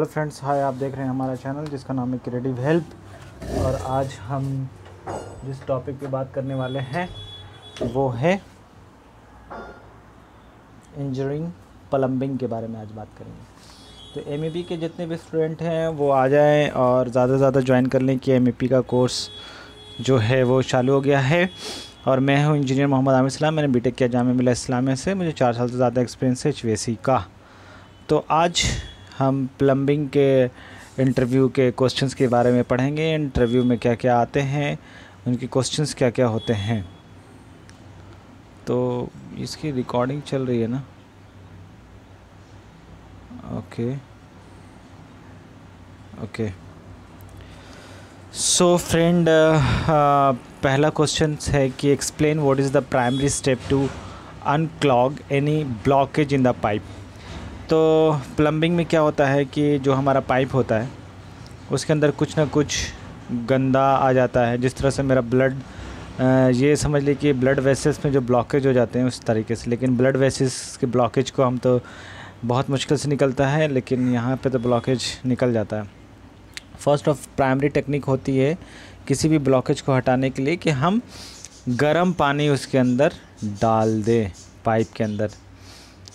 Hello friends hi आप देख रहे हैं हमारा चैनल जिसका नाम है क्रिएटिव हेल्प और आज हम जिस टॉपिक पे बात करने वाले हैं वो है इंजीनियरिंग प्लम्बिंग के बारे में आज बात करेंगे तो एम e के जितने भी स्टूडेंट हैं वो आ जाएं और ज़्यादा से ज़्यादा ज्वाइन कर लें कि एम e का कोर्स जो है वो चालू हो गया है और मैं हूँ इंजीनियर मोहम्मद आमिर इस्लाम मैंने बी किया जाम मिला इस्लामिया से मुझे चार साल से ज़्यादा एक्सपीरियंस है एच e का तो आज हम प्लम्बिंग के इंटरव्यू के क्वेश्चंस के बारे में पढ़ेंगे इंटरव्यू में क्या क्या आते हैं उनके क्वेश्चंस क्या क्या होते हैं तो इसकी रिकॉर्डिंग चल रही है ना ओके ओके सो फ्रेंड पहला क्वेश्चन है कि explain what is the primary step to unclog any blockage in the pipe तो प्लम्बिंग में क्या होता है कि जो हमारा पाइप होता है उसके अंदर कुछ ना कुछ गंदा आ जाता है जिस तरह से मेरा ब्लड ये समझ लीजिए कि ब्लड वेसल्स में जो ब्लॉकेज हो जाते हैं उस तरीके से लेकिन ब्लड वेसल्स के ब्लॉकेज को हम तो बहुत मुश्किल से निकलता है लेकिन यहाँ पे तो ब्लॉकेज निकल जाता है फर्स्ट ऑफ प्राइमरी टेक्निक होती है किसी भी ब्लॉकेज को हटाने के लिए कि हम गर्म पानी उसके अंदर डाल दें पाइप के अंदर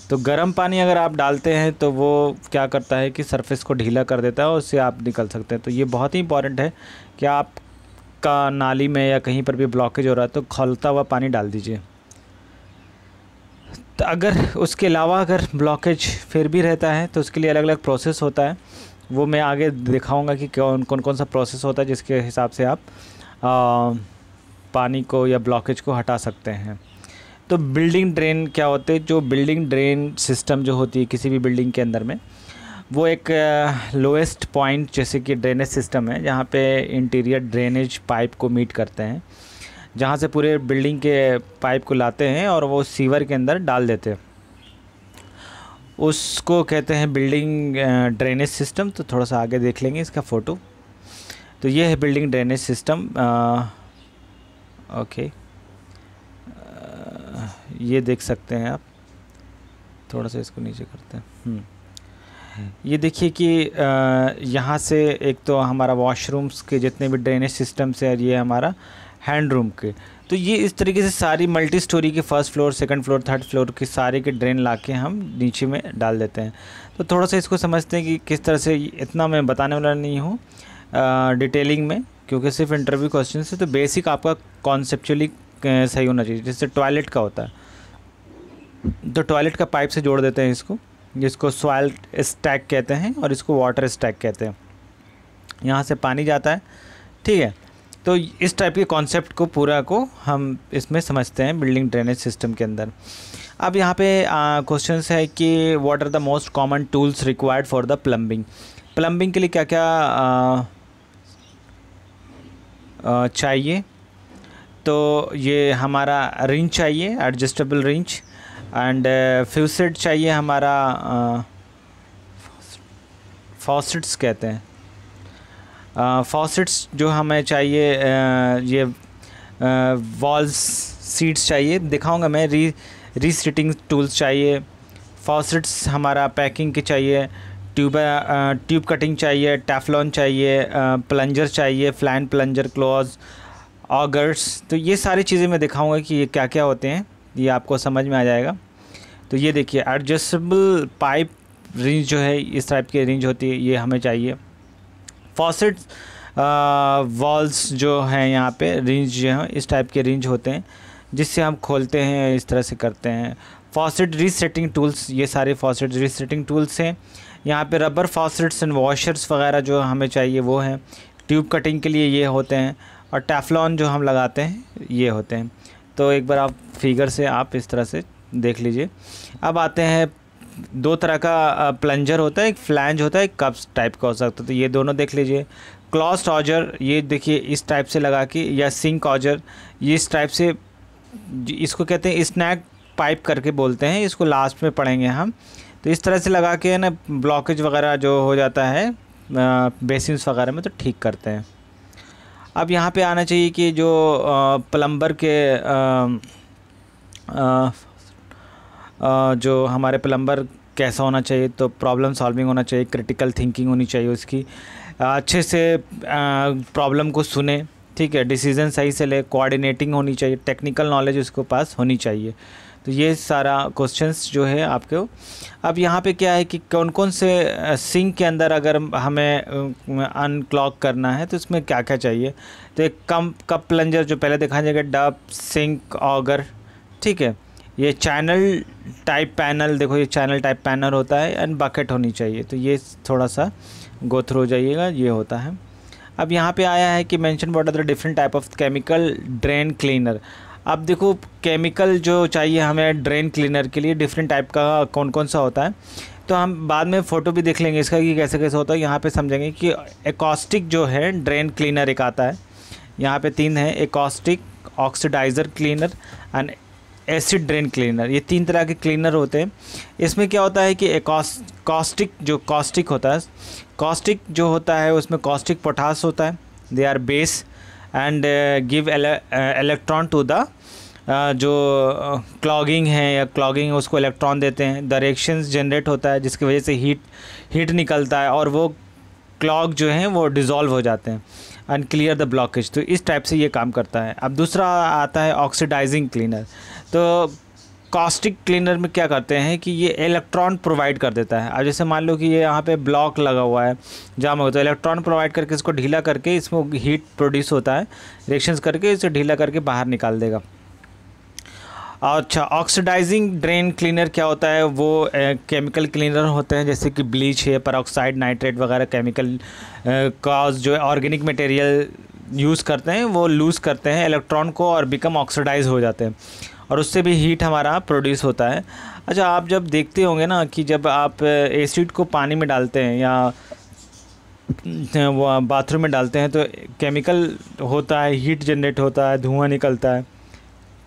तो गर्म पानी अगर आप डालते हैं तो वो क्या करता है कि सरफेस को ढीला कर देता है और उससे आप निकल सकते हैं तो ये बहुत ही इंपॉर्टेंट है कि आप का नाली में या कहीं पर भी ब्लॉकेज हो रहा है तो खोलता हुआ पानी डाल दीजिए तो अगर उसके अलावा अगर ब्लॉकेज फिर भी रहता है तो उसके लिए अलग अलग प्रोसेस होता है वो मैं आगे दिखाऊंगा कि कौन कौन कौन सा प्रोसेस होता है जिसके हिसाब से आप आ, पानी को या ब्लॉकेज को हटा सकते हैं तो बिल्डिंग ड्रेन क्या होते हैं जो बिल्डिंग ड्रेन सिस्टम जो होती है किसी भी बिल्डिंग के अंदर में वो एक लोएस्ट पॉइंट जैसे कि ड्रेनेज सिस्टम है जहाँ पे इंटीरियर ड्रेनेज पाइप को मीट करते हैं जहाँ से पूरे बिल्डिंग के पाइप को लाते हैं और वो सीवर के अंदर डाल देते हैं उसको कहते हैं बिल्डिंग ड्रेनेज सिस्टम तो थोड़ा सा आगे देख लेंगे इसका फ़ोटो तो ये है बिल्डिंग ड्रेनेज सिस्टम ओके ये देख सकते हैं आप थोड़ा सा इसको नीचे करते हैं हम्म। ये देखिए कि यहाँ से एक तो हमारा वॉशरूम्स के जितने भी ड्रेनेज सिस्टम्स है ये हमारा हैंड रूम के तो ये इस तरीके से सारी मल्टी स्टोरी के first floor second floor third floor के सारे के ड्रेन ला के हम नीचे में डाल देते हैं तो थोड़ा सा इसको समझते हैं कि किस तरह से इतना मैं बताने वाला नहीं हूँ डिटेलिंग में क्योंकि सिर्फ इंटरव्यू क्वेश्चन से तो बेसिक आपका कॉन्सेपचुअली सही होना चाहिए जैसे टॉयलेट का होता है तो टॉयलेट का पाइप से जोड़ देते हैं इसको जिसको सॉयल स्टैक कहते हैं और इसको वाटर स्टैक कहते हैं यहाँ से पानी जाता है ठीक है तो इस टाइप के कॉन्सेप्ट को पूरा को हम इसमें समझते हैं बिल्डिंग ड्रेनेज सिस्टम के अंदर अब यहाँ पे क्वेश्चन है कि what are the most common tools required for the plumbing plumbing के लिए क्या क्या आ, आ, चाहिए तो ये हमारा रिंच चाहिए adjustable wrench and faucet uh, चाहिए हमारा फॉसिट्स uh, कहते हैं फॉसिट्स uh, जो हमें चाहिए आ, ये वॉल्स सीट्स चाहिए दिखाऊंगा मैं री रीसीटिंग टूल्स चाहिए फॉसिट्स हमारा पैकिंग के चाहिए ट्यूब ट्यूब कटिंग चाहिए टेफलॉन चाहिए आ, प्लंजर चाहिए फ्लैन प्लंजर क्लॉज ऑगर्स तो ये सारी चीज़ें मैं दिखाऊंगा कि ये क्या क्या होते हैं ये आपको समझ में आ जाएगा तो ये देखिए एडजस्टेबल पाइप रेंज जो है इस टाइप की रेंज होती है ये हमें चाहिए फॉसेट वॉल्स जो हैं यहाँ पे रेंज जो है इस टाइप के रेंज होते हैं जिससे हम खोलते हैं इस तरह से करते हैं फॉसेट रीसेटिंग टूल्स ये सारे फॉसेट रीसेटिंग टूल्स हैं यहाँ पे रबर फॉसेट्स एंड वॉशर्स वगैरह जो हमें चाहिए वो हैं ट्यूब कटिंग के लिए ये होते हैं और टैफलॉन जो हम लगाते हैं ये होते हैं तो एक बार आप फिगर से आप इस तरह से देख लीजिए अब आते हैं दो तरह का प्लंजर होता है एक फ्लैंज होता है एक कप्स टाइप का हो सकता है तो ये दोनों देख लीजिए क्लॉस ऑजर ये देखिए इस टाइप से लगा के या सिंक ऑजर ये इस टाइप से इसको कहते हैं स्नैक पाइप करके बोलते हैं इसको लास्ट में पढ़ेंगे हम तो इस तरह से लगा के है ना ब्लॉकेज वगैरह जो हो जाता है बेसिन वगैरह में तो ठीक करते हैं अब यहाँ पे आना चाहिए कि जो प्लम्बर के आ, आ, जो हमारे प्लम्बर कैसा होना चाहिए तो प्रॉब्लम सॉल्विंग होना चाहिए क्रिटिकल थिंकिंग होनी चाहिए उसकी अच्छे से प्रॉब्लम को सुने ठीक है डिसीजन सही से ले कोऑर्डिनेटिंग होनी चाहिए टेक्निकल नॉलेज उसके पास होनी चाहिए तो ये सारा क्वेश्चंस जो है आपके अब यहाँ पे क्या है कि कौन कौन से सिंक के अंदर अगर हमें अनक्लॉक करना है तो इसमें क्या क्या चाहिए तो एक कम कप प्लंजर जो पहले देखा जाएगा डब सिंक ऑगर ठीक है ये चैनल टाइप पैनल देखो ये चैनल टाइप पैनल होता है एंड बकेट होनी चाहिए तो ये थोड़ा सा गो थ्रो हो जाइएगा ये होता है अब यहाँ पे आया है कि mention what are the different type of chemical drain cleaner अब देखो केमिकल जो चाहिए हमें ड्रेन क्लीनर के लिए डिफरेंट टाइप का कौन कौन सा होता है तो हम बाद में फ़ोटो भी देख लेंगे इसका कि कैसे कैसे होता है तो यहाँ पे समझेंगे कि एकॉस्टिक जो है ड्रेन क्लीनर एक आता है यहाँ पे तीन है caustic oxidizer cleaner and acid drain cleaner ये तीन तरह के क्लीनर होते हैं इसमें क्या होता है कि कॉस्टिक जो कॉस्टिक होता है कॉस्टिक जो होता है उसमें कॉस्टिक पोटास होता है they are base and give electron to the जो क्लॉगिंग है या क्लॉगिंग है उसको इलेक्ट्रॉन देते हैं द जनरेट होता है जिसकी वजह से हीट हीट निकलता है और वो क्लॉग जो हैं वो डिज़ोल्व हो जाते हैं एंड क्लियर द ब्लॉकेज तो इस टाइप से ये काम करता है अब दूसरा आता है ऑक्सीडाइजिंग क्लीनर तो कॉस्टिक क्लीनर में क्या करते हैं कि ये इलेक्ट्रॉन प्रोवाइड कर देता है अब जैसे मान लो कि ये यहाँ पे ब्लॉक लगा हुआ है जाम होता है इलेक्ट्रॉन प्रोवाइड करके इसको ढीला करके इसमें हीट प्रोड्यूस होता है रिएक्शंस करके इसे ढीला करके बाहर निकाल देगा अच्छा ऑक्सीडाइजिंग ड्रेन क्लीनर क्या होता है वो केमिकल क्लीनर होते हैं जैसे कि ब्लीच है पर नाइट्रेट वगैरह केमिकल काज जो ऑर्गेनिक मटेरियल यूज़ करते हैं वो लूज़ करते हैं इलेक्ट्रॉन को और बिकम ऑक्सीडाइज हो जाते हैं और उससे भी हीट हमारा प्रोड्यूस होता है अच्छा आप जब देखते होंगे ना कि जब आप एसिड को पानी में डालते हैं या बाथरूम में डालते हैं तो केमिकल होता है हीट जनरेट होता है धुआं निकलता है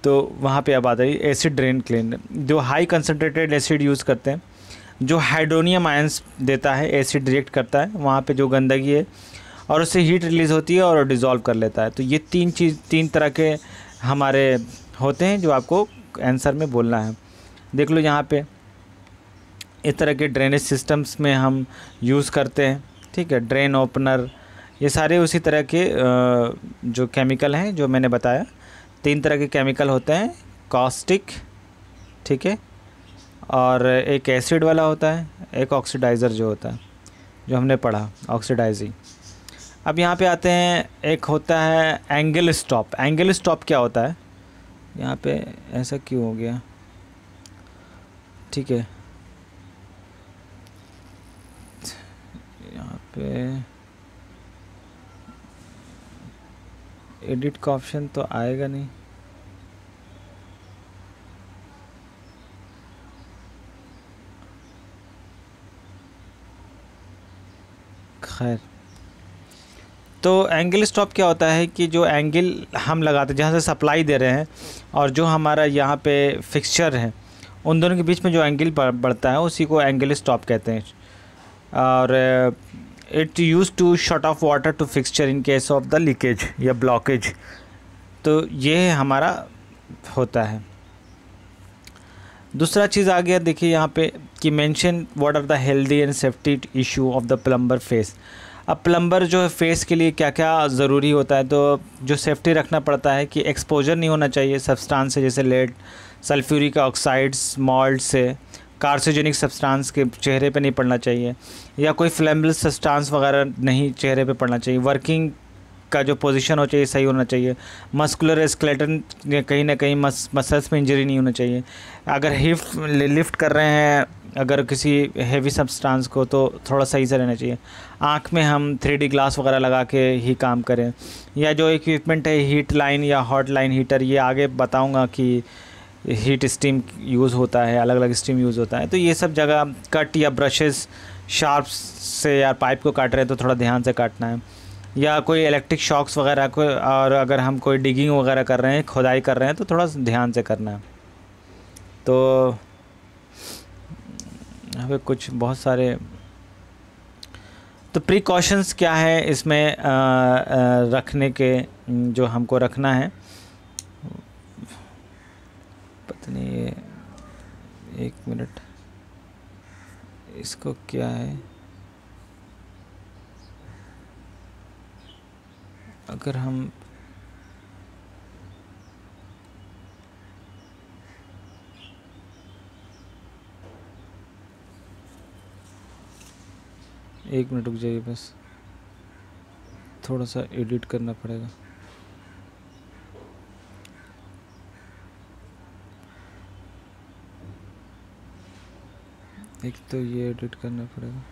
तो वहाँ पे अब आ जाइए एसिड ड्रेन क्लीन जो हाई कंसनट्रेटेड एसिड यूज़ करते हैं जो हाइड्रोनियम आयंस देता है एसिड रिएक्ट करता है वहाँ पे जो गंदगी है और उससे हीट रिलीज़ होती है और डिज़ोल्व कर लेता है तो ये तीन चीज़ तीन तरह के हमारे होते हैं जो आपको आंसर में बोलना है देख लो यहाँ पे इस तरह के ड्रेनेज सिस्टम्स में हम यूज़ करते हैं ठीक है ड्रेन ओपनर ये सारे उसी तरह के जो केमिकल हैं जो मैंने बताया तीन तरह के केमिकल होते हैं कॉस्टिक ठीक है और एक एसिड वाला होता है एक ऑक्सीडाइज़र जो होता है जो हमने पढ़ा ऑक्सीडाइजिंग अब यहाँ पे आते हैं एक होता है एंगल स्टॉप एंगल स्टॉप क्या होता है यहाँ पे ऐसा क्यों हो गया ठीक है यहाँ पे एडिट का ऑप्शन तो आएगा नहीं खैर तो एंगल स्टॉप क्या होता है कि जो एंगल हम लगाते हैं जहाँ से सप्लाई दे रहे हैं और जो हमारा यहाँ पे फिक्सचर है उन दोनों के बीच में जो एंगल बढ़ता है उसी को एंगल स्टॉप कहते हैं और it use to shut off water to fixture in case of the leakage या ब्लॉकेज तो ये हमारा होता है दूसरा चीज़ आ गया देखिए यहाँ पे कि mention what are the healthy and safety issue of the plumber face अब प्लम्बर जो है फेस के लिए क्या क्या ज़रूरी होता है तो जो सेफ्टी रखना पड़ता है कि एक्सपोजर नहीं होना चाहिए सब्सटेंस से जैसे लेड सल्फ्यूरिक ऑक्साइड्स मॉल्ट से कार्सोजेनिक सब्सटेंस के चेहरे पे नहीं पड़ना चाहिए या कोई फ्लेमेबल सब्सटेंस वगैरह नहीं चेहरे पे पड़ना चाहिए वर्किंग का जो पोजीशन हो चाहिए सही होना चाहिए मस्कुलर स्केलेटन कहीं ना कहीं मस मसल्स में इंजरी नहीं होना चाहिए अगर हिफ लिफ्ट कर रहे हैं अगर किसी हैवी सब्सटेंस को तो थोड़ा सही से रहना चाहिए आँख में हम थ्री ग्लास वगैरह लगा के ही काम करें या जो इक्विपमेंट है हीट लाइन या हॉट लाइन हीटर ये आगे बताऊँगा कि हीट स्टीम यूज़ होता है अलग अलग स्टीम यूज़ होता है तो ये सब जगह कट या ब्रशेस शार्प से या पाइप को काट रहे हैं तो थोड़ा ध्यान से काटना है या कोई इलेक्ट्रिक शॉक्स वगैरह को और अगर हम कोई डिगिंग वगैरह कर रहे हैं खुदाई कर रहे हैं तो थोड़ा ध्यान से करना है तो यहाँ पे कुछ बहुत सारे तो प्रिकॉशंस क्या है इसमें आ, आ, रखने के जो हमको रखना है पता नहीं ये एक मिनट इसको क्या है अगर हम एक मिनट रुक जाइए बस थोड़ा सा एडिट करना पड़ेगा एक तो ये एडिट करना पड़ेगा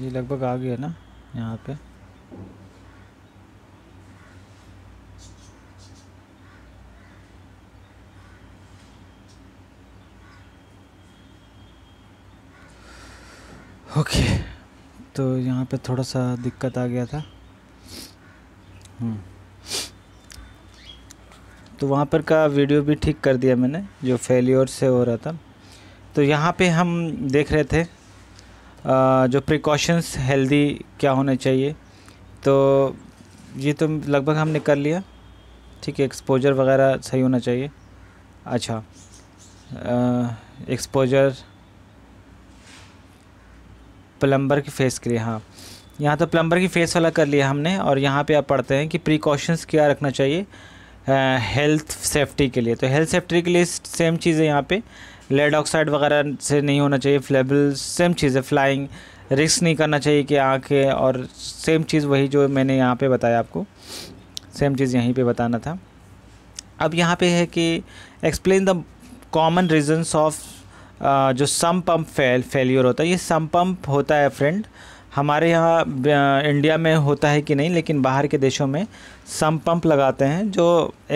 ये लगभग आ गया ना यहाँ पे ओके तो यहाँ पे थोड़ा सा दिक्कत आ गया था हम्म। तो वहाँ पर का वीडियो भी ठीक कर दिया मैंने जो फेल्योर से हो रहा था तो यहाँ पे हम देख रहे थे जो प्रिकॉशंस हेल्दी क्या होने चाहिए तो ये तो लगभग हमने कर लिया ठीक है एक्सपोजर वगैरह सही होना चाहिए अच्छा एक्सपोजर प्लम्बर की फ़ेस के लिए हाँ यहाँ तो प्लम्बर की फ़ेस वाला कर लिया हमने और यहाँ पे आप पढ़ते हैं कि प्रिकॉशंस क्या रखना चाहिए हेल्थ सेफ्टी के लिए तो हेल्थ सेफ्टी के लिए सेम चीज़ है यहाँ पे लेड ऑक्साइड वगैरह से नहीं होना चाहिए फ्लेबल सेम चीज़ है फ्लाइंग रिस्क नहीं करना चाहिए कि आँखें और सेम चीज़ वही जो मैंने यहाँ पे बताया आपको सेम चीज़ यहीं पे बताना था अब यहाँ पे है कि explain the common reasons of जो सम पम्प फेल फेल्योर होता है ये सम पम्प होता है फ्रेंड हमारे यहाँ इंडिया uh, में होता है कि नहीं लेकिन बाहर के देशों में सम पम्प लगाते हैं जो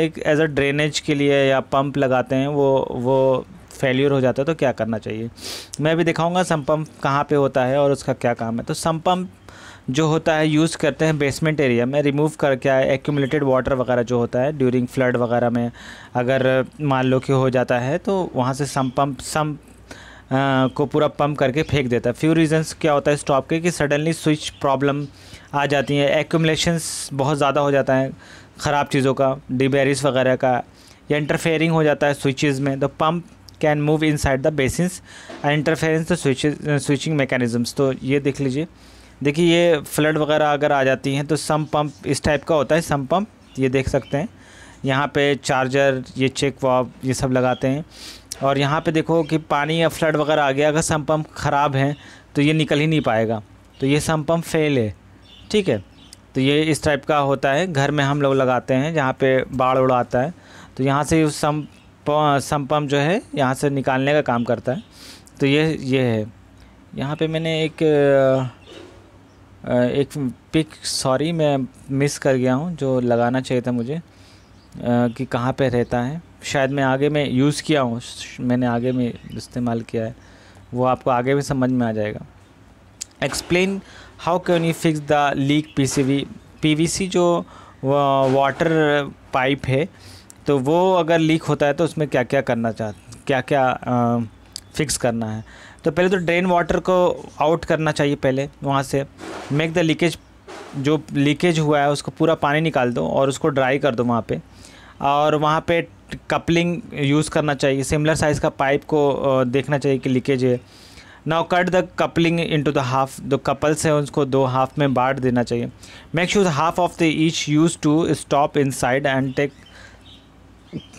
एक एज अ ड्रेनेज के लिए या पम्प लगाते हैं वो वो फेल्यूर हो जाता है तो क्या करना चाहिए मैं भी दिखाऊंगा संपम्प कहाँ पे होता है और उसका क्या काम है तो संपम्प जो होता है यूज़ करते हैं बेसमेंट एरिया में रिमूव करके एक्यूमुलेटेड वाटर वगैरह जो होता है ड्यूरिंग फ्लड वगैरह में अगर मान लो कि हो जाता है तो वहाँ से संपम्प सम को पूरा पंप करके फेंक देता है फ्यू रीजंस क्या होता है स्टॉप के कि सडनली स्विच प्रॉब्लम आ जाती है एक्यूमलेशंस बहुत ज़्यादा हो जाता है ख़राब चीज़ों का डिबेरिस वगैरह का या इंटरफेयरिंग हो जाता है स्विचेज़ में तो pump can move inside the basis interference तो स्विचिंग मेकेनिज़म्स तो ये देख लीजिए देखिए ये फ्लड वगैरह अगर आ जाती हैं तो सम पम्प इस टाइप का होता है सम पम्प ये देख सकते हैं यहाँ पे चार्जर ये चेक वॉब ये सब लगाते हैं और यहाँ पे देखो कि पानी या फ्लड वगैरह आ गया अगर सम पम्प ख़राब हैं तो ये निकल ही नहीं पाएगा तो ये सम पम्प फेल है ठीक है तो ये इस टाइप का होता है घर में हम लोग लगाते हैं जहाँ पे बाढ़ उड़ आता है तो यहाँ से उस सम संपम जो है यहाँ से निकालने का काम करता है तो ये ये है यहाँ पे मैंने एक एक पिक सॉरी मैं मिस कर गया हूँ जो लगाना चाहिए था मुझे कि कहाँ पे रहता है शायद मैं आगे में यूज़ किया हूँ मैंने आगे में इस्तेमाल किया है वो आपको आगे भी समझ में आ जाएगा explain how can you fix the leak we see जो वाटर पाइप है तो वो अगर लीक होता है तो उसमें क्या क्या करना चाह क्या क्या आ, फिक्स करना है तो पहले तो ड्रेन वाटर को आउट करना चाहिए पहले वहाँ से मेक द लीकेज जो लीकेज हुआ है उसको पूरा पानी निकाल दो और उसको ड्राई कर दो वहाँ पे और वहाँ पे कपलिंग यूज़ करना चाहिए सिमिलर साइज़ का पाइप को देखना चाहिए कि लीकेज है now cut the coupling into the half दो कपल्स हैं उसको दो हाफ में बांट देना चाहिए make sure half of the each use to stop inside and take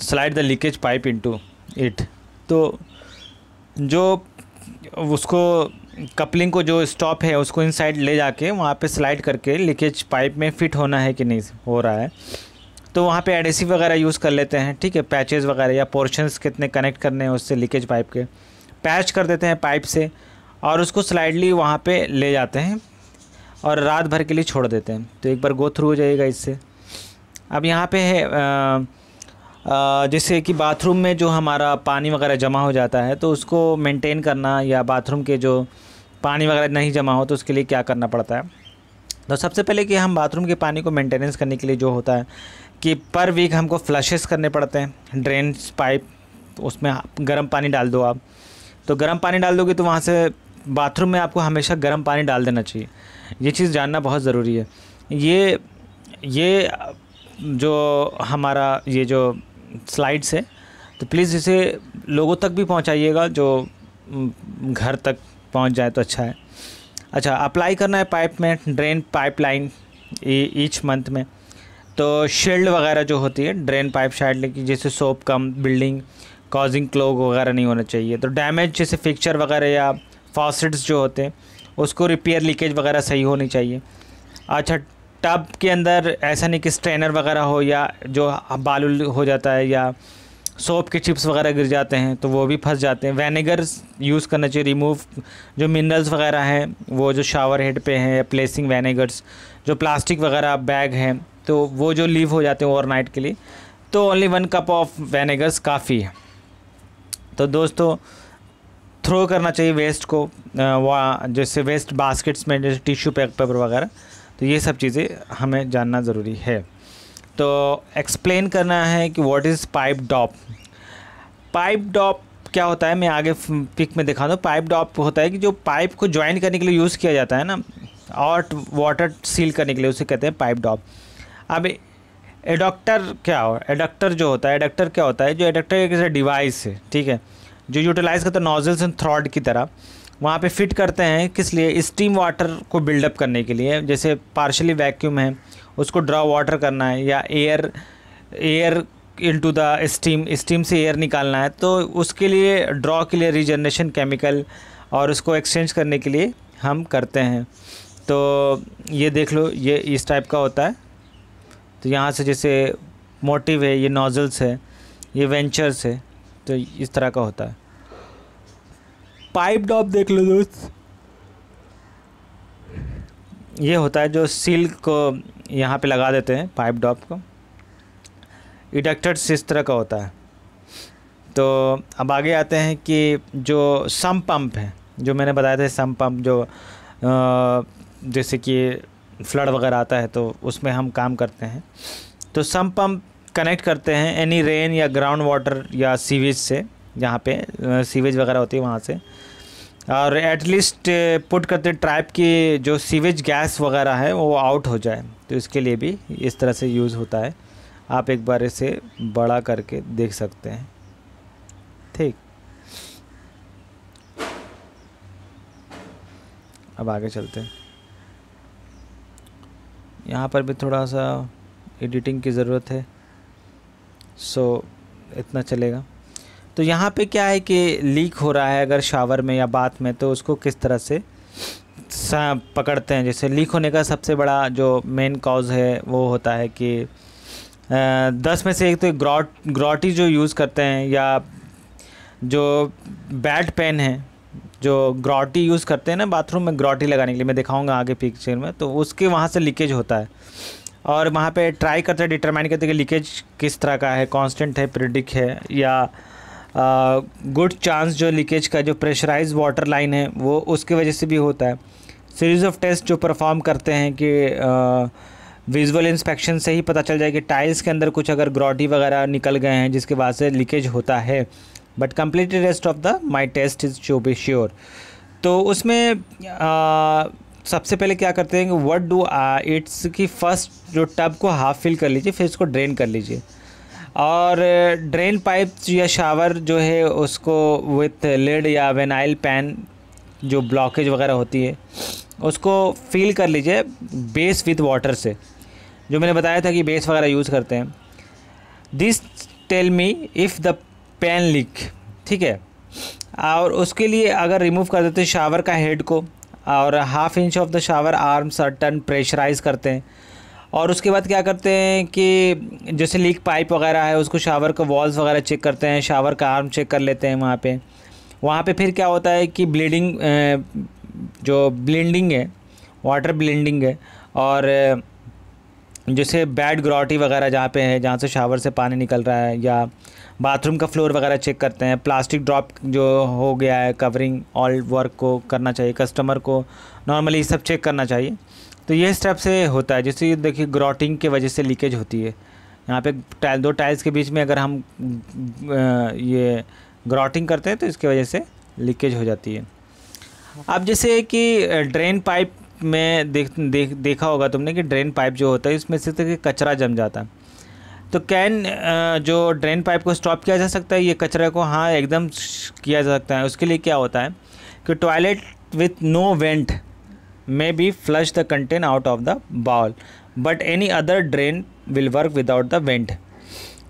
slide the leakage pipe into it तो जो उसको कपलिंग को जो स्टॉप है उसको इनसाइड ले जाके वहाँ पे स्लाइड करके लीकेज पाइप में फिट होना है कि नहीं हो रहा है तो वहाँ पे एडेसिव वगैरह यूज़ कर लेते हैं ठीक है पैचेज़ वगैरह या पोर्शंस कितने कनेक्ट करने हैं उससे लीकेज पाइप के पैच कर देते हैं पाइप से और उसको स्लाइडली वहाँ पर ले जाते हैं और रात भर के लिए छोड़ देते हैं तो एक बार गो थ्रू हो जाएगा इससे अब यहाँ पर है आ, जैसे कि बाथरूम में जो हमारा पानी वगैरह जमा हो जाता है तो उसको मेंटेन करना या बाथरूम के जो पानी वगैरह नहीं जमा हो तो उसके लिए क्या करना पड़ता है तो सबसे पहले कि हम बाथरूम के पानी को मेंटेनेंस करने के लिए जो होता है कि पर वीक हमको फ्लशेस करने पड़ते हैं ड्रेन पाइप तो उसमें गर्म पानी डाल दो आप तो गर्म पानी डाल दोगे तो वहाँ से बाथरूम में आपको हमेशा गर्म पानी डाल देना चाहिए ये चीज़ जानना बहुत ज़रूरी है ये ये जो हमारा ये जो स्लाइड्स है तो प्लीज़ इसे लोगों तक भी पहुंचाइएगा जो घर तक पहुंच जाए तो अच्छा है अच्छा अप्लाई करना है पाइप में ड्रेन पाइपलाइन ईच मंथ में तो शील्ड वगैरह जो होती है ड्रेन पाइप शाइल्ड की जैसे soap scum building causing clog वगैरह नहीं होना चाहिए तो डैमेज जैसे फिक्चर वगैरह या फॉसिट्स जो होते हैं उसको रिपेयर लीकेज वगैरह सही होनी चाहिए अच्छा टब के अंदर ऐसा नहीं कि स्ट्रेनर वगैरह हो या जो बालू हो जाता है या सोप के चिप्स वगैरह गिर जाते हैं तो वो भी फंस जाते हैं वेनेगर यूज़ करना चाहिए रिमूव जो मिनरल्स वगैरह हैं वो जो शावर हेड पे हैं या प्लेसिंग वेनेगर्स जो प्लास्टिक वगैरह बैग हैं तो वो जो लीव हो जाते हैं ओवरनाइट के लिए तो only one cup of vinegars काफ़ी है तो दोस्तों थ्रो करना चाहिए वेस्ट को वहाँ जैसे वेस्ट बास्केट्स में जैसे टिश्यू पेपर वगैरह तो ये सब चीज़ें हमें जानना ज़रूरी है तो एक्सप्लेन करना है कि what is pipe dope pipe dope क्या होता है मैं आगे पिक में दिखा दूँ पाइप डॉप होता है कि जो पाइप को ज्वाइन करने के लिए यूज़ किया जाता है ना और वाटर सील करने के लिए उसे कहते हैं पाइप डॉप अब एडक्टर क्या हो एडक्टर जो होता है एडक्टर क्या होता है जो एडक्टर एक डिवाइस है ठीक है जो यूटिलाइज करता है नोजल्स एंड थ्रॉड की तरह वहाँ पे फिट करते हैं किस लिए स्टीम वाटर को बिल्डअप करने के लिए जैसे पार्शली वैक्यूम है उसको ड्रा वाटर करना है या air air into the steam steam से एयर निकालना है तो उसके लिए ड्रॉ के लिए रिजनरेशन केमिकल और उसको एक्सचेंज करने के लिए हम करते हैं तो ये देख लो ये इस टाइप का होता है तो यहाँ से जैसे मोटिव है ये नोज़ल्स है ये वेंचर्स है तो इस तरह का होता है पाइप डॉप देख लो दोस्त ये होता है जो सील को यहाँ पे लगा देते हैं पाइप डॉप को इडक्टेड इस तरह का होता है तो अब आगे आते हैं कि जो सम पंप है जो मैंने बताया था सम पंप जो जैसे कि फ्लड वगैरह आता है तो उसमें हम काम करते हैं तो सम पंप कनेक्ट करते हैं एनी रेन या ग्राउंड वाटर या सीवेज से जहाँ पे सीवेज वगैरह होती है वहाँ से और एटलीस्ट पुट करते ट्राइप की जो सीवेज गैस वगैरह है वो आउट हो जाए तो इसके लिए भी इस तरह से यूज़ होता है आप एक बार इसे बड़ा करके देख सकते हैं ठीक अब आगे चलते हैं यहाँ पर भी थोड़ा सा एडिटिंग की ज़रूरत है सो इतना चलेगा तो यहाँ पे क्या है कि लीक हो रहा है अगर शावर में या बाथ में तो उसको किस तरह से पकड़ते हैं जैसे लीक होने का सबसे बड़ा जो मेन कॉज है वो होता है कि दस में से एक तो ग्रॉट ग्रॉटी जो यूज़ करते हैं या जो बैट पेन है जो ग्रॉटी यूज़ करते हैं ना बाथरूम में ग्रॉटी लगाने के लिए मैं दिखाऊंगा आगे पिक्चर में तो उसके वहाँ से लीकेज होता है और वहाँ पे ट्राई करते हैं डिटरमाइन करते हैं कि लीकेज किस तरह का है कांस्टेंट है प्रिडिक है या गुड चांस जो लीकेज का जो प्रेशराइज वाटर लाइन है वो उसकी वजह से भी होता है सीरीज़ ऑफ टेस्ट जो परफॉर्म करते हैं कि विजुअल इंस्पेक्शन से ही पता चल जाए कि टाइल्स के अंदर कुछ अगर ग्रॉटी वगैरह निकल गए हैं जिसके बाद से लीकेज होता है but complete rest of the my test is show be sure तो उसमें आ, सबसे पहले क्या करते हैं कि वट डू इट्स की फ़र्स्ट जो टब को हाफ़ फिल कर लीजिए फिर इसको ड्रेन कर लीजिए और ड्रेन पाइप या शावर जो है उसको विथ लेड या वेनाइल पैन जो ब्लॉकेज वगैरह होती है उसको फील कर लीजिए बेस विथ वाटर से जो मैंने बताया था कि बेस वगैरह यूज़ करते हैं this tell me if the pan leak ठीक है और उसके लिए अगर रिमूव कर देते हैं शावर का हेड को और half inch of the shower arms certain ton pressurize करते हैं और उसके बाद क्या करते हैं कि जैसे लीक पाइप वगैरह है उसको शावर का वॉल्स वगैरह चेक करते हैं शावर का आर्म चेक कर लेते हैं वहाँ पे वहाँ पे फिर क्या होता है कि ब्लीडिंग जो ब्लेंडिंग है वाटर ब्लेंडिंग है और जैसे बैड ग्रॉटी वगैरह जहाँ पे है जहाँ से शावर से पानी निकल रहा है या बाथरूम का फ्लोर वगैरह चेक करते हैं प्लास्टिक ड्रॉप जो हो गया है कवरिंग ऑल वर्क को करना चाहिए कस्टमर को नॉर्मली सब चेक करना चाहिए तो ये स्टेप से होता है जैसे देखिए ग्रॉटिंग के वजह से लीकेज होती है यहाँ पे टाइल दो टाइल्स के बीच में अगर हम ये ग्रॉटिंग करते हैं तो इसकी वजह से लीकेज हो जाती है अब जैसे कि ड्रेन पाइप में देख देख देखा होगा तुमने कि ड्रेन पाइप जो होता है उसमें से तो कचरा जम जाता है तो कैन जो ड्रेन पाइप को स्टॉप किया जा सकता है ये कचरे को हाँ एकदम किया जा सकता है उसके लिए क्या होता है कि toilet with no vent may be flush the content out of the bowl but any other drain will work without the vent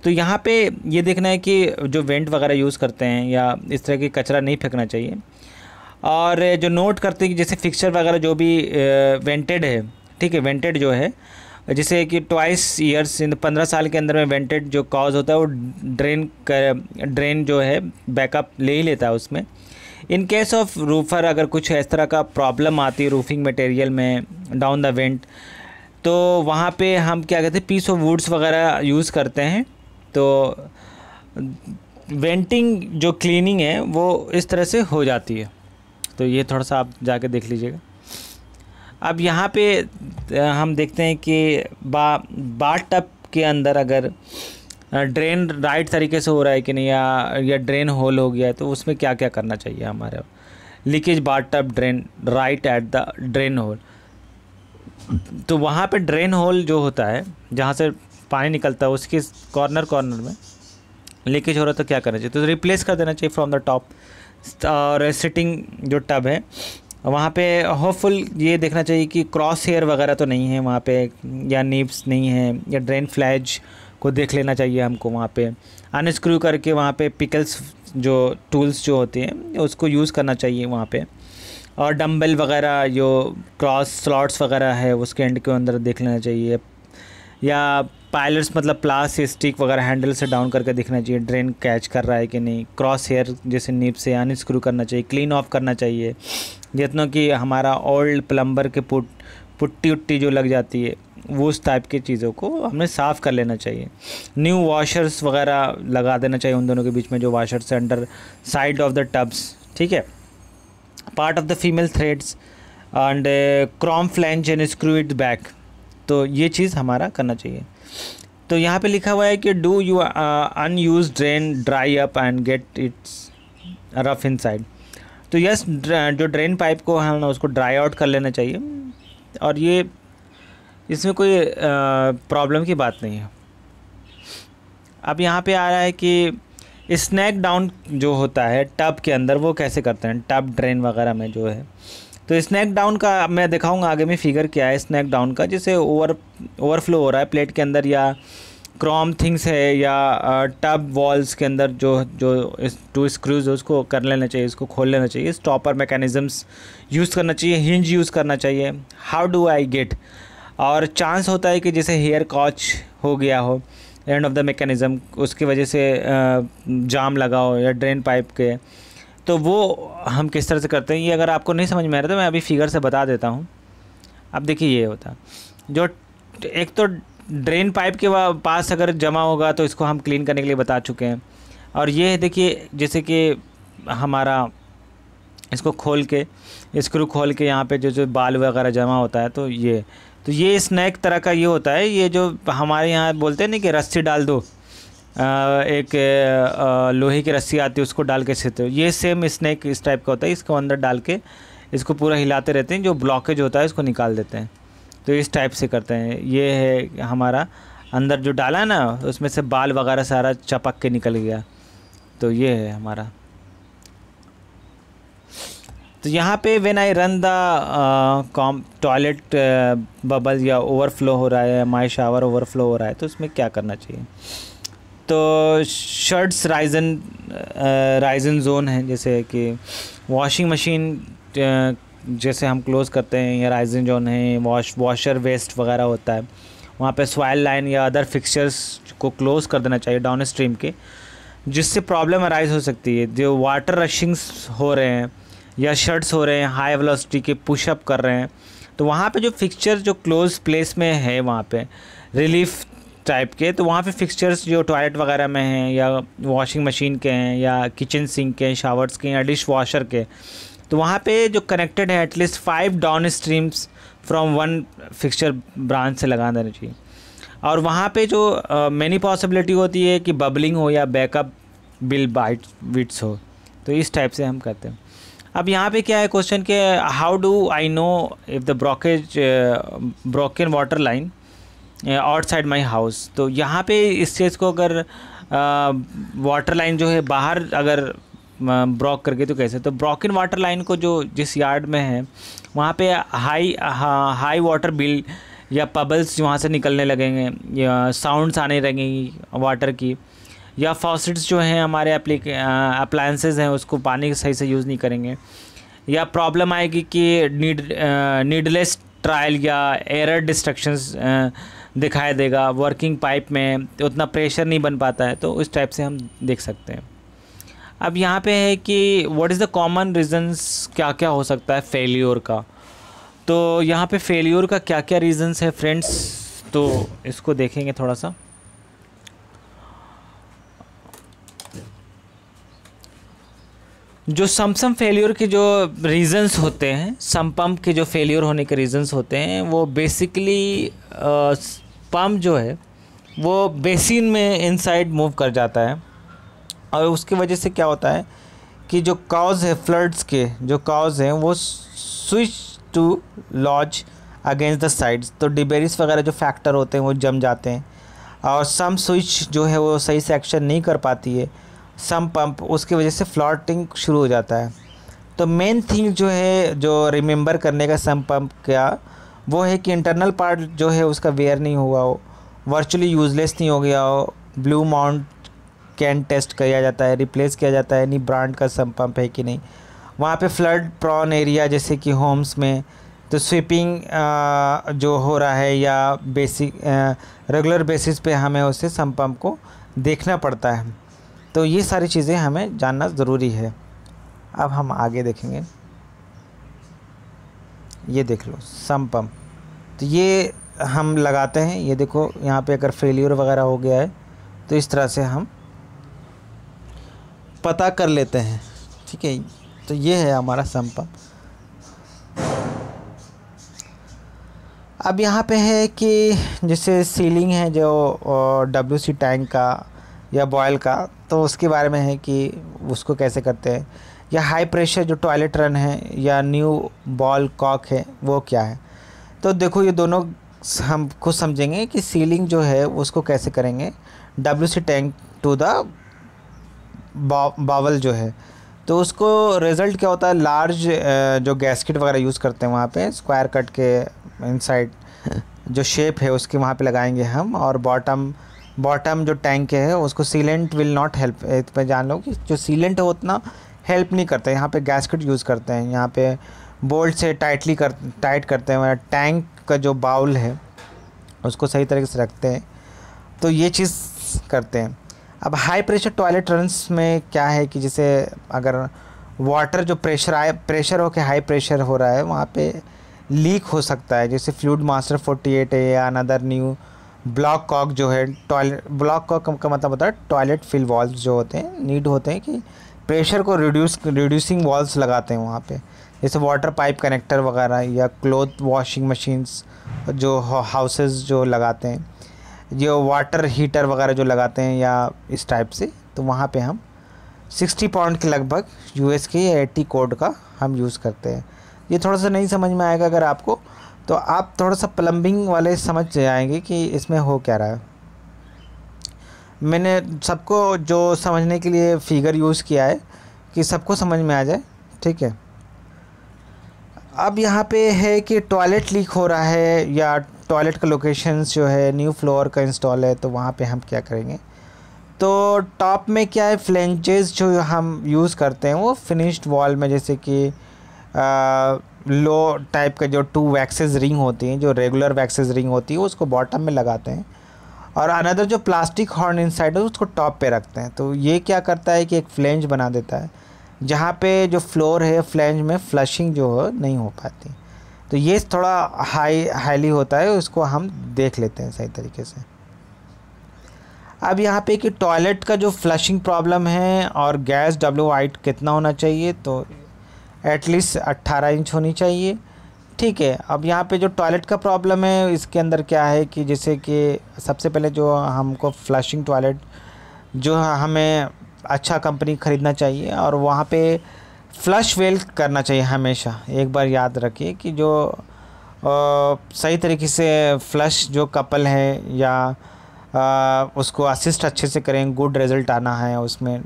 तो यहाँ पे ये देखना है कि जो वेंट वगैरह यूज़ करते हैं या इस तरह की कचरा नहीं फेंकना चाहिए और जो नोट करते हैं कि जैसे फिक्सचर वगैरह जो भी वेंटेड है ठीक है वेंटेड जो है जैसे कि ट्वाइस ईयर्स इन पंद्रह साल के अंदर में वेंटेड जो कॉज होता है वो ड्रेन कर ड्रेन जो है बैकअप ले ही लेता है उसमें इन केस ऑफ रूफर अगर कुछ इस तरह का प्रॉब्लम आती है रूफिंग मटेरियल में डाउन द वेंट तो वहाँ पे हम क्या कहते हैं पीस ऑफ वुड्स वगैरह यूज़ करते हैं तो वेंटिंग जो क्लीनिंग है वो इस तरह से हो जाती है तो ये थोड़ा सा आप जाके देख लीजिएगा अब यहाँ पे हम देखते हैं कि बा बाट टप के अंदर अगर ड्रेन राइट तरीके से हो रहा है कि नहीं या या ड्रेन होल हो गया है तो उसमें क्या क्या करना चाहिए हमारे leakage bathtub drain right at the drain hole तो वहाँ पे ड्रेन होल जो होता है जहाँ से पानी निकलता है उसके कॉर्नर कॉर्नर में लीकेज हो रहा है तो क्या करना चाहिए तो रिप्लेस कर देना चाहिए फ्रॉम द टॉप और सिटिंग जो टब है वहाँ पे होपफुल ये देखना चाहिए कि क्रॉस हेयर वगैरह तो नहीं है वहाँ पे या नीब्स नहीं है या ड्रेन फ्लैज को देख लेना चाहिए हमको वहाँ पे अनस्क्रू करके वहाँ पे पिकल्स जो टूल्स जो होते हैं उसको यूज़ करना चाहिए वहाँ पे और डम्बल वगैरह जो क्रॉस स्लॉट्स वगैरह है उसके एंड के अंदर देख लेना चाहिए या पायलट्स मतलब प्लास स्टिक वगैरह हैंडल से डाउन करके देखना चाहिए ड्रेन कैच कर रहा है कि नहीं क्रॉस हेयर जैसे नीप से अनस्क्रू करना चाहिए क्लीन ऑफ करना चाहिए जितना कि हमारा ओल्ड प्लम्बर के पुट पुट्टी उट्टी जो लग जाती है वो उस टाइप की चीज़ों को हमें साफ़ कर लेना चाहिए न्यू वॉशर्स वगैरह लगा देना चाहिए उन दोनों के बीच में जो washers underside of the tubs ठीक है part of the female threads and chrome flange and screw it back तो ये चीज़ हमारा करना चाहिए तो यहाँ पे लिखा हुआ है कि do you unused drain dry up and get its rough inside तो यस जो ड्रेन पाइप को है ना उसको ड्राई आउट कर लेना चाहिए और ये इसमें कोई प्रॉब्लम की बात नहीं है अब यहाँ पे आ रहा है कि स्नैक डाउन जो होता है टब के अंदर वो कैसे करते हैं टब ड्रेन वगैरह में जो है तो स्नैक डाउन का मैं दिखाऊंगा आगे में फिगर क्या है स्नैक डाउन का जैसे ओवर ओवरफ्लो हो रहा है प्लेट के अंदर या क्रॉम थिंग्स है या टब वॉल्स के अंदर जो जो टू स्क्रूज है उसको कर लेना चाहिए उसको खोल लेना चाहिए स्टॉपर मैकेनिज़म्स यूज़ करना चाहिए हिंज यूज़ करना चाहिए हाउ डू आई गेट और चांस होता है कि जैसे हेयर कॉच हो गया हो एंड ऑफ द मेकेनिज़म उसकी वजह से जाम लगा हो या ड्रेन पाइप के तो वो हम किस तरह से करते हैं ये अगर आपको नहीं समझ में आ रहा तो मैं अभी फिगर से बता देता हूँ अब देखिए ये होता जो एक तो ड्रेन पाइप के पास अगर जमा होगा तो इसको हम क्लीन करने के लिए बता चुके हैं और ये है देखिए जैसे कि हमारा इसको खोल के स्क्रू खोल के यहाँ पे जो जो बाल वगैरह जमा होता है तो ये तो ये स्नैक तरह का ये होता है ये जो हमारे यहाँ बोलते हैं ना कि रस्सी डाल दो एक लोहे की रस्सी आती है उसको डाल के छेते हो ये सेम स्नैक इस टाइप का होता है इसको अंदर डाल के इसको पूरा हिलाते रहते हैं जो ब्लॉकेज होता है उसको निकाल देते हैं तो इस टाइप से करते हैं ये है हमारा अंदर जो डाला ना उसमें से बाल वगैरह सारा चपक के निकल गया तो ये है हमारा तो यहाँ पे व्हेन आई रन द कॉम टॉयलेट बबल या ओवरफ्लो हो रहा है माई शावर ओवरफ्लो हो रहा है तो इसमें क्या करना चाहिए तो शर्ट्स राइजन राइजन जोन है जैसे कि वॉशिंग मशीन uh, जैसे हम क्लोज़ करते हैं या राइजन जोन है वॉश वॉशर वेस्ट वगैरह होता है वहाँ पे स्वाइल लाइन या अदर फिक्सचर्स को क्लोज़ कर देना चाहिए डाउन स्ट्रीम के जिससे प्रॉब्लम अराइज हो सकती है जो वाटर रशिंग्स हो रहे हैं या शर्ट्स हो रहे हैं हाई वेलोसिटी के पुशअप कर रहे हैं तो वहाँ पे जो फिक्सचर जो क्लोज प्लेस में है वहाँ पे रिलीफ टाइप के तो वहाँ पे फिक्सचर्स जो टॉयलेट वगैरह में हैं या वॉशिंग मशीन के हैं या किचन सिंक के हैं शावर्स के हैं या डिश वॉशर के तो वहाँ पे जो कनेक्टेड है at least five down streams from one fixture branch से लगा देना चाहिए और वहाँ पे जो मैनी uh, पॉसिबिलिटी होती है कि बबलिंग हो या बैकअप बिल बाइट विट्स हो तो इस टाइप से हम करते हैं अब यहाँ पे क्या है क्वेश्चन के how do I know if the breakage broken water line outside my house तो यहाँ पे इस चीज़ को अगर वाटर uh, लाइन जो है बाहर अगर ब्रॉक uh, करके तो कैसे तो ब्रॉकिन वाटर लाइन को जो जिस यार्ड में है वहाँ पे हाई हा, हाई वाटर बिल या पबल्स वहाँ से निकलने लगेंगे या साउंड्स आने लगेंगी वाटर की या फॉसिट्स जो हैं हमारे एप्लीक अप्लायंसेज हैं उसको पानी सही से यूज़ नहीं करेंगे या प्रॉब्लम आएगी कि नीड नीडलेस ट्रायल या एरर डिस्ट्रक्शंस दिखाई देगा वर्किंग पाइप में उतना प्रेशर नहीं बन पाता है तो उस टाइप से हम देख सकते हैं अब यहाँ पे है कि what is the common reasons क्या क्या हो सकता है फेल्योर का तो यहाँ पे फेल्योर का क्या क्या रीजंस है फ्रेंड्स तो इसको देखेंगे थोड़ा सा जो समसम फेलियर के जो रीज़न्स होते हैं सम पम्प के जो फेलियर होने के रीज़न्स होते हैं वो बेसिकली पम्प जो है वो बेसिन में इनसाइड मूव कर जाता है और उसकी वजह से क्या होता है कि जो काउज है फ्लड्स के जो काउज हैं वो switch to lodge against the sides तो डिबेरिस वगैरह जो फैक्टर होते हैं वो जम जाते हैं और सम स्विच जो है वो सही से एक्शन नहीं कर पाती है सम पंप उसकी वजह से फ्लॉटिंग शुरू हो जाता है तो मेन थिंग जो है जो रिमेंबर करने का सम पंप क्या वो है कि इंटरनल पार्ट जो है उसका वेयर नहीं हुआ हो वर्चुअली यूज़लेस नहीं हो गया हो ब्लू माउंट कैन टेस्ट किया जाता है रिप्लेस किया जाता है नहीं ब्रांड का सम पंप है कि नहीं वहाँ पे फ्लड प्रॉन एरिया जैसे कि होम्स में तो स्वीपिंग जो हो रहा है या बेसिक रेगुलर बेसिस पे हमें उसे सम पंप को देखना पड़ता है तो ये सारी चीज़ें हमें जानना ज़रूरी है अब हम आगे देखेंगे ये देख लो सम पम्प तो ये हम लगाते हैं ये देखो यहाँ पे अगर फेल्यूर वगैरह हो गया है तो इस तरह से हम पता कर लेते हैं ठीक है तो ये है हमारा सम पम्प अब यहाँ पे है कि जैसे सीलिंग है जो डब्ल्यू सी टैंक का या बॉयल का तो उसके बारे में है कि उसको कैसे करते हैं या हाई प्रेशर जो टॉयलेट रन है या न्यू बॉल कॉक है वो क्या है तो देखो ये दोनों हम खुद समझेंगे कि सीलिंग जो है उसको कैसे करेंगे W C tank to the bowl जो है तो उसको रिज़ल्ट क्या होता है लार्ज जो गैसकेट वगैरह यूज़ करते हैं वहाँ पे स्क्वायर कट के इनसाइड जो शेप है उसके वहाँ पे लगाएंगे हम और बॉटम बॉटम जो टैंक है उसको सीलेंट विल नॉट हेल्प मैं जान लो कि जो सीलेंट है उतना हेल्प नहीं करता यहाँ पे गैसकेट यूज़ करते हैं यहाँ पे बोल्ट से टाइटली कर टाइट करते हैं टैंक का जो बाउल है उसको सही तरीके से रखते हैं तो ये चीज़ करते हैं अब हाई प्रेशर टॉयलेट रन्स में क्या है कि जैसे अगर वाटर जो प्रेशर आए प्रेशर हो के हाई प्रेशर हो रहा है वहाँ पे लीक हो सकता है जैसे फ्लूड मास्टर 48 है या अनदर न्यू ब्लॉक कॉक जो है टॉयलेट ब्लॉक कॉक का मतलब होता है टॉयलेट फिल वॉल्व जो होते हैं नीड होते हैं कि प्रेशर को रिड्यूस रिड्यूसिंग वॉल्व्स लगाते हैं वहाँ पे जैसे वाटर पाइप कनेक्टर वगैरह या क्लोथ वॉशिंग मशीन्स जो हाउसेस जो लगाते हैं जो वाटर हीटर वगैरह जो लगाते हैं या इस टाइप से तो वहाँ पे हम 60 पाउंड के लगभग यूएस के या एट्टी कोड का हम यूज़ करते हैं ये थोड़ा सा नहीं समझ में आएगा अगर आपको तो आप थोड़ा सा प्लम्बिंग वाले समझ जाएंगे कि इसमें हो क्या रहा है मैंने सबको जो समझने के लिए फिगर यूज़ किया है कि सबको समझ में आ जाए ठीक है अब यहाँ पे है कि टॉयलेट लीक हो रहा है या टॉयलेट का लोकेशंस जो है न्यू फ्लोर का इंस्टॉल है तो वहाँ पे हम क्या करेंगे तो टॉप में क्या है फ्लेंजेस जो हम यूज़ करते हैं वो फिनिश्ड वॉल में जैसे कि आ, लो टाइप के जो टू वैक्सेस रिंग होती हैं जो रेगुलर वैक्सेस रिंग होती है उसको बॉटम में लगाते हैं और अनदर जो प्लास्टिक हॉर्न इनसाइड है उसको टॉप पे रखते हैं तो ये क्या करता है कि एक फ्लेंज बना देता है जहाँ पे जो फ्लोर है फ्लेंज में फ्लशिंग जो है नहीं हो पाती तो ये थोड़ा हाई हाईली होता है उसको हम देख लेते हैं सही तरीके से अब यहाँ पे कि टॉयलेट का जो फ्लशिंग प्रॉब्लम है और गैस डब्ल्यू वाइट कितना होना चाहिए तो एटलीस्ट 18 इंच होनी चाहिए ठीक है अब यहाँ पे जो टॉयलेट का प्रॉब्लम है इसके अंदर क्या है कि जैसे कि सबसे पहले जो हमको फ्लशिंग टॉयलेट जो हमें अच्छा कंपनी ख़रीदना चाहिए और वहाँ पे फ्लश वेल करना चाहिए हमेशा एक बार याद रखिए कि जो आ, सही तरीके से फ्लश जो कपल है या आ, उसको असिस्ट अच्छे से करें गुड रिज़ल्ट आना है उसमें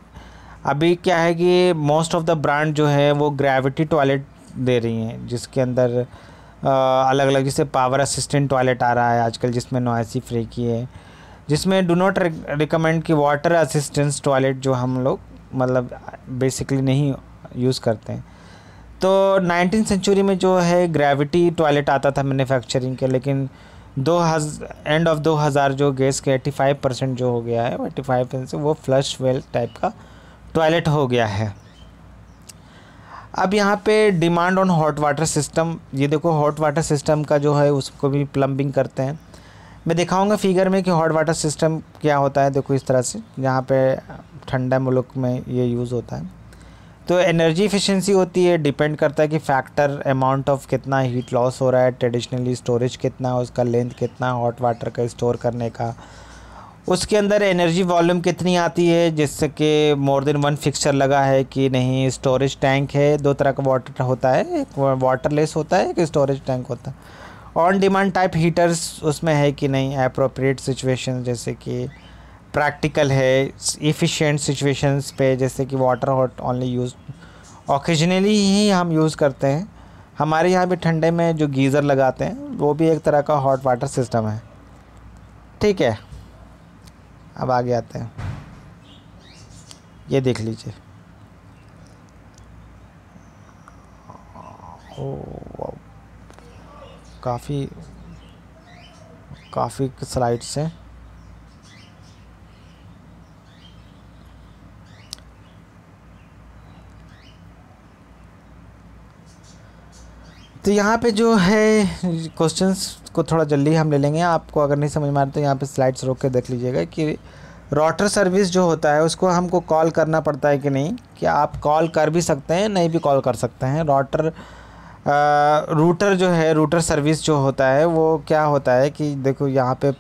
अभी क्या है कि मोस्ट ऑफ़ द ब्रांड जो है वो ग्रेविटी टॉयलेट दे रही हैं जिसके अंदर आ, अलग अलग जैसे पावर असिस्टेंट टॉयलेट आ रहा है आजकल जिसमें नोएसी फ्री की है जिसमें डू नॉट रिकमेंड कि वाटर असिस्टेंस टॉयलेट जो हम लोग मतलब बेसिकली नहीं यूज़ करते हैं तो नाइनटीन सेंचुरी में जो है ग्रेविटी टॉयलेट आता था मैन्युफैक्चरिंग के लेकिन दो हज एंड ऑफ दो हज़ार जो गैस के एटी फाइव परसेंट जो हो गया है एटी फाइव परसेंट वो फ्लश वेल टाइप का टॉयलेट हो गया है अब यहाँ पे demand on hot water system ये देखो हॉट वाटर सिस्टम का जो है उसको भी प्लम्बिंग करते हैं मैं दिखाऊंगा फिगर में कि हॉट वाटर सिस्टम क्या होता है देखो इस तरह से यहाँ पे ठंडा मुल्क में ये यूज़ होता है तो एनर्जी इफिशेंसी होती है डिपेंड करता है कि फैक्टर अमाउंट ऑफ कितना हीट लॉस हो रहा है ट्रेडिशनली स्टोरेज कितना है उसका लेंथ कितना है हॉट वाटर का स्टोर करने का उसके अंदर एनर्जी वॉल्यूम कितनी आती है जिससे कि मोर देन वन फिक्सचर लगा है कि नहीं स्टोरेज टैंक है दो तरह का वाटर होता है एक वाटरलेस होता है एक स्टोरेज टैंक होता है ऑन डिमांड टाइप हीटर्स उसमें है कि नहीं अप्रोप्रिएट सिचुएशन जैसे कि प्रैक्टिकल है इफ़िशेंट सिचुएशंस पे जैसे कि water hot only use occasionally ही हम यूज़ करते हैं हमारे यहाँ भी ठंडे में जो गीज़र लगाते हैं वो भी एक तरह का हॉट वाटर सिस्टम है ठीक है अब आगे आते हैं ये देख लीजिए काफ़ी काफ़ी स्लाइड्स हैं तो यहाँ पे जो है क्वेश्चंस इसको थोड़ा जल्दी हम ले लेंगे आपको अगर नहीं समझ में आ तो यहाँ पर स्लाइड्स रोक के देख लीजिएगा कि रोटर सर्विस जो होता है उसको हमको कॉल करना पड़ता है कि नहीं कि आप कॉल कर भी सकते हैं नहीं भी कॉल कर सकते हैं रोटर रूटर जो है रूटर सर्विस जो होता है वो क्या होता है कि देखो यहाँ पर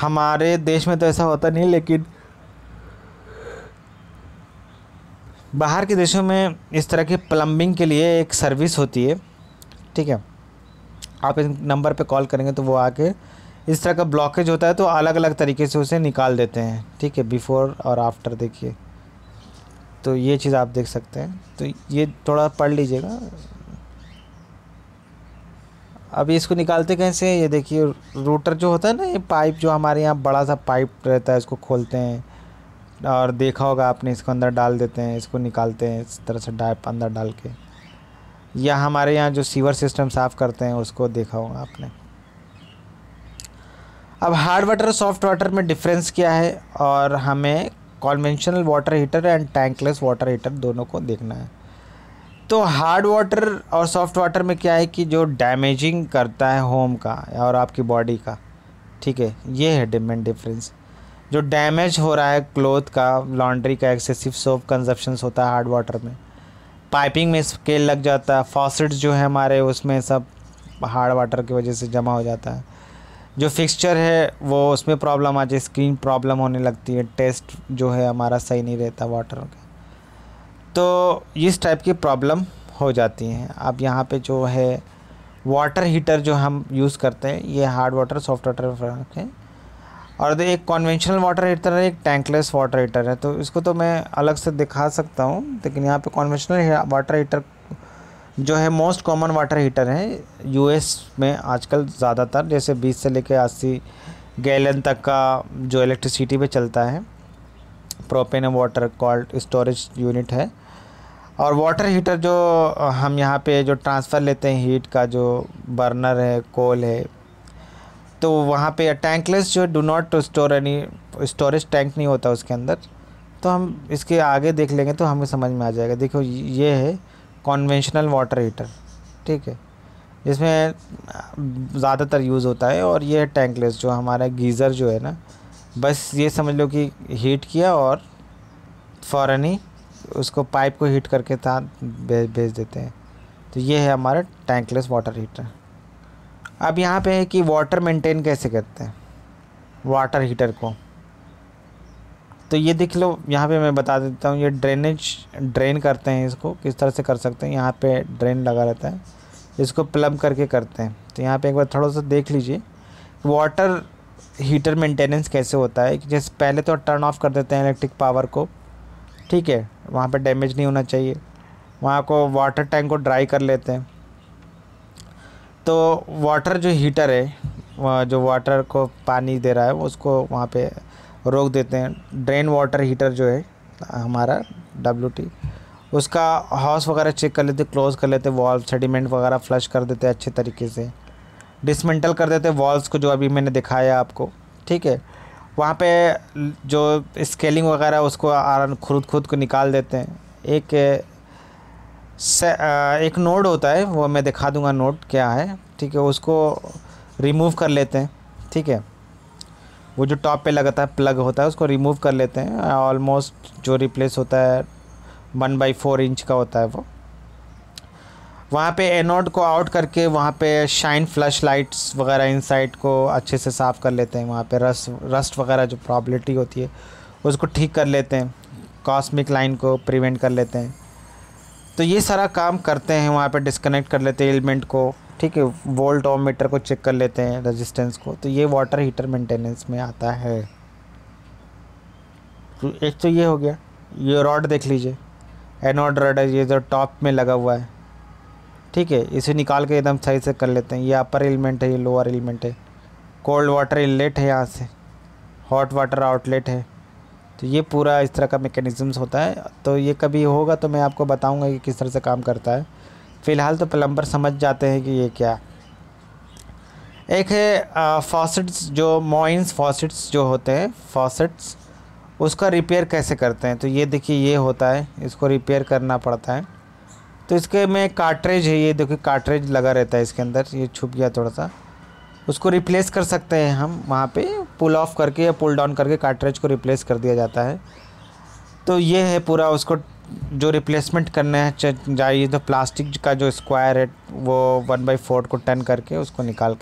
हमारे देश में तो ऐसा होता नहीं लेकिन बाहर के देशों में इस तरह की प्लम्बिंग के लिए एक सर्विस होती है ठीक है आप इस नंबर पे कॉल करेंगे तो वो आके इस तरह का ब्लॉकेज होता है तो अलग अलग तरीके से उसे निकाल देते हैं ठीक है बिफ़ोर और आफ्टर देखिए तो ये चीज़ आप देख सकते हैं तो ये थोड़ा पढ़ लीजिएगा अभी इसको निकालते कैसे ये देखिए रूटर जो होता है ना ये पाइप जो हमारे यहाँ बड़ा सा पाइप रहता है इसको खोलते हैं और देखा होगा आपने इसको अंदर डाल देते हैं इसको निकालते हैं इस तरह से डाइप अंदर डाल के या हमारे यहाँ जो सीवर सिस्टम साफ़ करते हैं उसको देखा होगा आपने अब हार्ड वाटर सॉफ्ट वाटर में डिफरेंस क्या है और हमें conventional water heater and tankless water heater दोनों को देखना है तो हार्ड वाटर और सॉफ्ट वाटर में क्या है कि जो डैमेजिंग करता है होम का और आपकी बॉडी का ठीक है ये है डिमेंट डिफरेंस जो डैमेज हो रहा है क्लोथ का लॉन्ड्री का एक्सेसिव सोप कंजप्शन होता है हार्ड वाटर में पाइपिंग में स्केल लग जाता है फॉसिट्स जो है हमारे उसमें सब हार्ड वाटर की वजह से जमा हो जाता है जो फिक्सचर है वो उसमें प्रॉब्लम आ जाए स्क्रीन प्रॉब्लम होने लगती है टेस्ट जो है हमारा सही नहीं रहता वाटर का तो इस टाइप की प्रॉब्लम हो जाती हैं अब यहाँ पे जो है वाटर हीटर जो हम यूज़ करते हैं ये हार्ड वाटर सॉफ्ट वाटर है और तो एक कॉन्वेंशनल वाटर हीटर है एक टैंकलेस वाटर हीटर है तो इसको तो मैं अलग से दिखा सकता हूँ लेकिन यहाँ पे कॉन्वेंशनल वाटर हीटर जो है मोस्ट कॉमन वाटर हीटर है यूएस में आजकल ज़्यादातर जैसे 20 से लेकर अस्सी गैलन तक का जो इलेक्ट्रिसिटी पे चलता है propane water called storage unit है और वाटर हीटर जो हम यहाँ पे जो ट्रांसफ़र लेते हैं हीट का जो बर्नर है कोल है तो वहाँ पे टैंकलेस जो do not store any storage tank नहीं होता उसके अंदर तो हम इसके आगे देख लेंगे तो हमें समझ में आ जाएगा देखो ये है कॉन्वेंशनल वाटर हीटर ठीक है जिसमें ज़्यादातर यूज़ होता है और ये है टैंकलेस जो हमारा गीज़र जो है ना बस ये समझ लो कि हीट किया और फ़ौर ही उसको पाइप को हीट करके था भेज देते हैं तो ये है हमारा टैंकलेस वाटर हीटर अब यहाँ पे है कि वाटर मेंटेन कैसे करते हैं वाटर हीटर को तो ये देख लो यहाँ पे मैं बता देता हूँ ये ड्रेनेज ड्रेन करते हैं इसको किस तरह से कर सकते हैं यहाँ पे ड्रेन लगा रहता है इसको प्लम करके करते हैं तो यहाँ पे एक बार थोड़ा सा देख लीजिए वाटर हीटर मेंटेनेंस कैसे होता है कि जैसे पहले तो टर्न ऑफ कर देते हैं इलेक्ट्रिक पावर को ठीक है वहाँ पर डैमेज नहीं होना चाहिए वहाँ को वाटर टैंक को ड्राई कर लेते हैं तो वाटर जो हीटर है जो वाटर को पानी दे रहा है उसको वहाँ पे रोक देते हैं ड्रेन वाटर हीटर जो है हमारा डब्ल्यू टी उसका हाउस वगैरह चेक कर लेते क्लोज़ कर लेते वॉल्व सेडिमेंट वगैरह फ्लश कर देते अच्छे तरीके से डिसमेंटल कर देते वॉल्स को जो अभी मैंने दिखाया आपको ठीक है वहाँ पे जो स्केलिंग वगैरह उसको खुद खुद को निकाल देते हैं एक एक नोड होता है वो मैं दिखा दूंगा नोड क्या है ठीक है उसको रिमूव कर लेते हैं ठीक है वो जो टॉप पे लगाता है प्लग होता है उसको रिमूव कर लेते हैं ऑलमोस्ट जो रिप्लेस होता है वन बाई फोर इंच का होता है वो वहाँ पे एनोड को आउट करके वहाँ पे शाइन फ्लश लाइट्स वगैरह इन को अच्छे से साफ़ कर लेते हैं वहाँ पे रस रस्ट वगैरह जो प्रॉब्लिटी होती है उसको ठीक कर लेते हैं कॉस्मिक लाइन को प्रिवेंट कर लेते हैं तो ये सारा काम करते हैं वहाँ पर डिस्कनेक्ट कर लेते हैं एलिमेंट को ठीक है वोल्ट और मीटर को चेक कर लेते हैं रेजिस्टेंस को तो ये वाटर हीटर मेंटेनेंस में आता है तो एक तो ये हो गया ये रॉड देख लीजिए एनोड रॉड है ये जो टॉप में लगा हुआ है ठीक है इसे निकाल के एकदम सही से कर लेते हैं ये अपर एलिमेंट है ये लोअर एलिमेंट है कोल्ड वाटर इनलेट है यहाँ से हॉट वाटर आउटलेट है तो ये पूरा इस तरह का मेकेनिज़म्स होता है तो ये कभी होगा तो मैं आपको बताऊंगा कि किस तरह से काम करता है फ़िलहाल तो प्लम्बर समझ जाते हैं कि ये क्या एक है फॉसट्स जो मोइंस फॉसट्स जो होते हैं फॉसट्स उसका रिपेयर कैसे करते हैं तो ये देखिए ये होता है इसको रिपेयर करना पड़ता है तो इसके में काटरेज है ये देखिए काटरेज लगा रहता है इसके अंदर ये छुप गया थोड़ा सा उसको रिप्लेस कर सकते हैं हम वहाँ पे पुल ऑफ करके या पुल डाउन करके कार्ट्रेज को रिप्लेस कर दिया जाता है तो ये है पूरा उसको जो रिप्लेसमेंट करना है चाहिए तो प्लास्टिक का जो स्क्वायर है वो वन बाई फोर को टर्न करके उसको निकाल